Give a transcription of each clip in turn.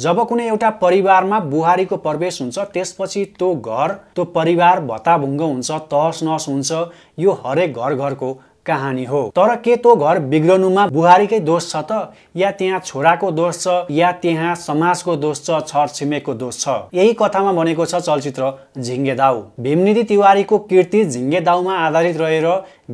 जब कुनै एउटा परिवारमा बुहारीको प्रवेश हुन्छ त्यसपछि त्यो घर त्यो परिवार भत्ताभुङ्ग हुन्छ तहस नहस हुन्छ यो हरेक घर घरको कहानी हो तर के तो घर बिग्रनुमा बुहारीकै दोष छ त या त्यहाँ छोराको दोष छ या त्यहाँ समाजको दोष छ छरछिमेकको दोष छ यही कथामा भनेको छ चलचित्र झिङ्गे दाउ भीमनिधि तिवारीको कृति झिङ्गे दाउमा आधारित रहेर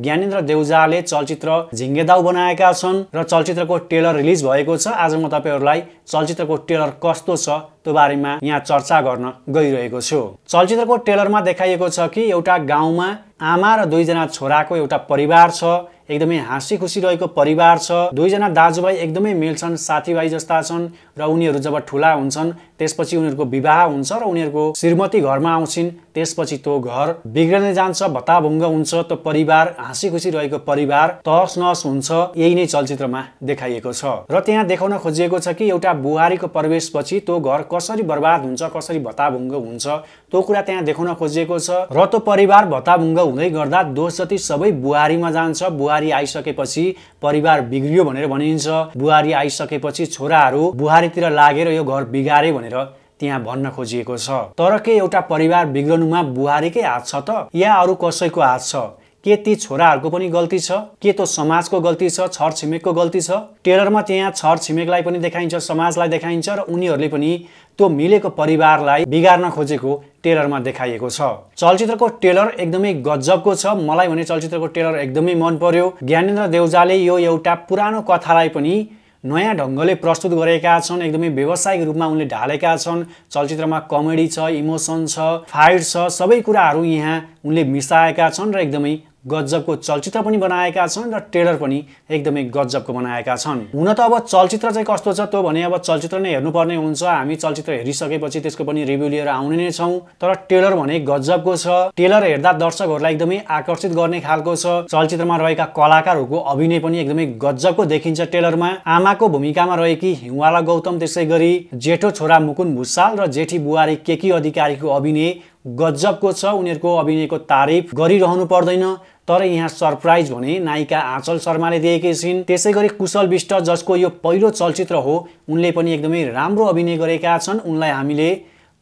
ज्ञानेन्द्र देउजाले चलचित्र झिङ्गे दाउ बनाएका छन् र चलचित्रको ट्रेलर रिलिज भएको छ आज म तपाईँहरूलाई चलचित्रको ट्रेलर कस्तो छ त्यो बारेमा यहाँ चर्चा गर्न गइरहेको छु चलचित्रको ट्रेलरमा देखाइएको छ कि एउटा गाउँमा आमा र दुईजना छोराको एउटा परिवार छ एकदमै हाँसी खुसी रहेको परिवार छ दुईजना दाजुभाइ एकदमै मिल्छन् साथीभाइ जस्ता छन् र उनीहरू जब ठुला हुन्छन् त्यसपछि उनीहरूको विवाह हुन्छ र उनीहरूको श्रीमती घरमा आउँछिन् त्यसपछि त्यो घर बिग्रिँदै जान्छ भत्ताभुङ्ग हुन्छ त्यो परिवार हाँसी खुसी रहेको परिवार तहस नहस हुन्छ यही नै चलचित्रमा देखाइएको छ र त्यहाँ देखाउन खोजिएको छ कि एउटा बुहारीको प्रवेशपछि त्यो घर कसरी बर्बाद हुन्छ कसरी भत्ताभुङ्ग हुन्छ त्यो कुरा त्यहाँ देखाउन खोजिएको छ र त्यो परिवार भत्ताभुङ्ग हुँदै गर्दा दोष जति सबै बुहारीमा जान्छ बुहारी बुहारी आइसकेपछि परिवार बिग्रियो भनेर भनिन्छ बुहारी आइसकेपछि छोराहरू बुहारीतिर लागेर यो घर बिगारे भनेर त्यहाँ भन्न खोजिएको छ तर के एउटा परिवार बिग्रनुमा बुहारीकै हात छ त या अरू कसैको हात छ के ती छोराहरूको पनि गल्ती छ के त्यो समाजको गल्ती छ छर छिमेकको गल्ती छ टेलरमा त्यहाँ छर छिमेकलाई पनि देखाइन्छ समाजलाई देखाइन्छ र उनीहरूले पनि त्यो मिलेको परिवारलाई बिगार्न खोजेको टेलरमा देखाइएको छ चलचित्रको टेलर एकदमै गजबको छ मलाई भने चलचित्रको टेलर एकदमै मन पर्यो ज्ञानेन्द्र देउजाले यो एउटा पुरानो कथालाई पनि नयाँ ढङ्गले प्रस्तुत गरेका छन् एकदमै व्यावसायिक रूपमा उनले ढालेका छन् चलचित्रमा कमेडी छ इमोसन छ फाइट छ सबै कुराहरू यहाँ उनले मिसाएका छन् र एकदमै गजबको चलचित्र पनि बनाएका छन् र ट्रेलर पनि एकदमै गजबको बनाएका छन् हुन त अब चलचित्र चाहिँ कस्तो छ त्यो भने अब चलचित्र नै हेर्नुपर्ने हुन्छ हामी चलचित्र हेरिसकेपछि त्यसको पनि रिभ्यू लिएर आउने नै छौँ तर ट्रेलर भने गजबको छ ट्रेलर हेर्दा दर्शकहरूलाई एकदमै आकर्षित गर्ने खालको छ चलचित्रमा रहेका कलाकारहरूको अभिनय पनि एकदमै गजबको देखिन्छ ट्रेलरमा आमाको भूमिकामा रहेकी हिउँवाला गौतम त्यसै गरी जेठो छोरा मुकुन भुसाल र जेठी बुहारी केकी अधिकारीको अभिनय गजबको छ उनीहरूको अभिनयको तारिफ गरिरहनु पर्दैन तर यहाँ सरप्राइज भने नायिका आँचल शर्माले दिएकी छिन् त्यसै गरी कुशल विष्ट जसको यो पहिलो चलचित्र हो उनले पनि एकदमै राम्रो अभिनय गरेका छन् उनलाई हामीले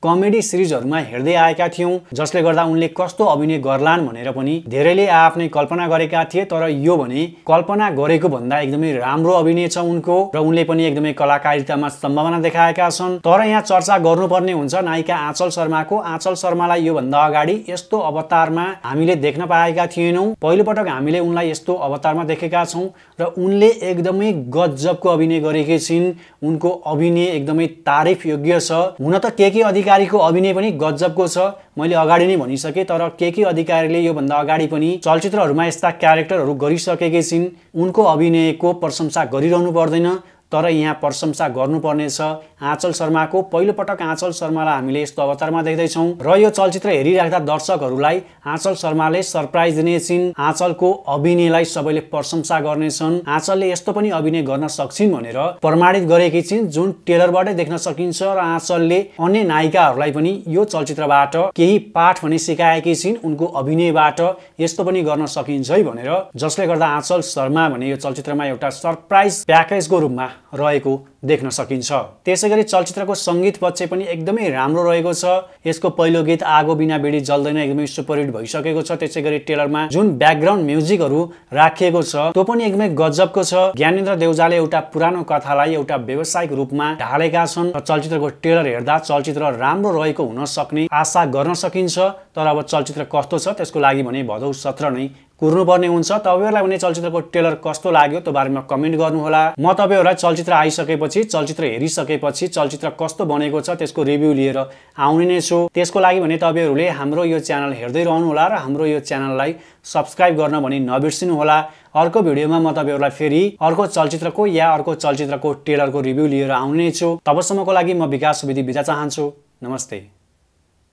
कमेडी सिरिजहरूमा हेर्दै आएका थियौँ जसले गर्दा उनले कस्तो अभिनय गर्लान् भनेर पनि धेरैले आफ्नै कल्पना गरेका थिए तर यो भने कल्पना गरेको भन्दा एकदमै राम्रो अभिनय छ उनको र उनले पनि एकदमै कलाकारितामा सम्भावना देखाएका छन् तर यहाँ चर्चा गर्नुपर्ने हुन्छ नायिका आँचल शर्माको आँचल शर्मालाई योभन्दा अगाडि यस्तो अवतारमा हामीले देख्न पाएका थिएनौँ पहिलोपटक हामीले उनलाई यस्तो अवतारमा देखेका छौँ र उनले एकदमै गजबको अभिनय गरेकी छिन् उनको अभिनय एकदमै तारिफ योग्य छ हुन त के के अधिक अधिकारीको अभिनय पनि गजबको छ मैले अगाडि नै भनिसकेँ तर के के अधिकारीले योभन्दा अगाडि पनि चलचित्रहरूमा यस्ता क्यारेक्टरहरू गरिसकेकै छिन् उनको अभिनयको प्रशंसा गरिरहनु पर्दैन तर यहाँ प्रशंसा गर्नुपर्नेछ आँचल शर्माको पहिलोपटक आँचल शर्मालाई हामीले यस्तो अवतारमा देख्दैछौँ र यो चलचित्र हेरिराख्दा दर्शकहरूलाई आँचल शर्माले सरप्राइज दिने छिन् आँचलको अभिनयलाई सबैले प्रशंसा गर्नेछन् आँचलले यस्तो पनि अभिनय गर्न सक्छिन् भनेर प्रमाणित गरेकी छिन् जुन टेलरबाटै देख्न सकिन्छ र आँचलले अन्य नायिकाहरूलाई पनि यो चलचित्रबाट केही पाठ भने सिकाएकी छिन् उनको अभिनयबाट यस्तो पनि गर्न सकिन्छ है भनेर जसले गर्दा आँचल शर्मा भने यो चलचित्रमा एउटा सरप्राइज प्याकेजको रूपमा रहेको देख्न सकिन्छ त्यसै गरी चलचित्रको सङ्गीत पक्ष पनि एकदमै राम्रो रहेको छ यसको पहिलो गीत आगो बिना बेडी जल्दैन एकदमै सुपर हिट भइसकेको छ त्यसै गरी टेलरमा जुन ब्याकग्राउन्ड म्युजिकहरू राखिएको छ त्यो पनि एकदमै गजबको छ ज्ञानेन्द्र देउजाले एउटा पुरानो कथालाई एउटा व्यावसायिक रूपमा ढालेका छन् र चलचित्रको ट्रेलर हेर्दा चलचित्र राम्रो रहेको हुन सक्ने आशा गर्न सकिन्छ तर अब चलचित्र कस्तो छ त्यसको लागि भने भदौ सत्र नै कुर्नुपर्ने हुन्छ तपाईँहरूलाई भने चलचित्रको ट्रेलर कस्तो लाग्यो त्यो बारेमा कमेन्ट गर्नुहोला म तपाईँहरूलाई चलचित्र आइसकेपछि चलचित्र हेरिसकेपछि चलचित्र कस्तो बनेको छ त्यसको रिभ्यू लिएर आउने नै छु त्यसको लागि भने तपाईँहरूले हाम्रो यो च्यानल हेर्दै रहनुहोला र हाम्रो यो च्यानललाई सब्सक्राइब गर्न भने नबिर्सिनुहोला अर्को भिडियोमा म तपाईँहरूलाई फेरि अर्को चलचित्रको या अर्को चलचित्रको ट्रेलरको रिभ्यू लिएर आउने नै छु तबसम्मको लागि म विकास सुविधि बिदा चाहन्छु नमस्ते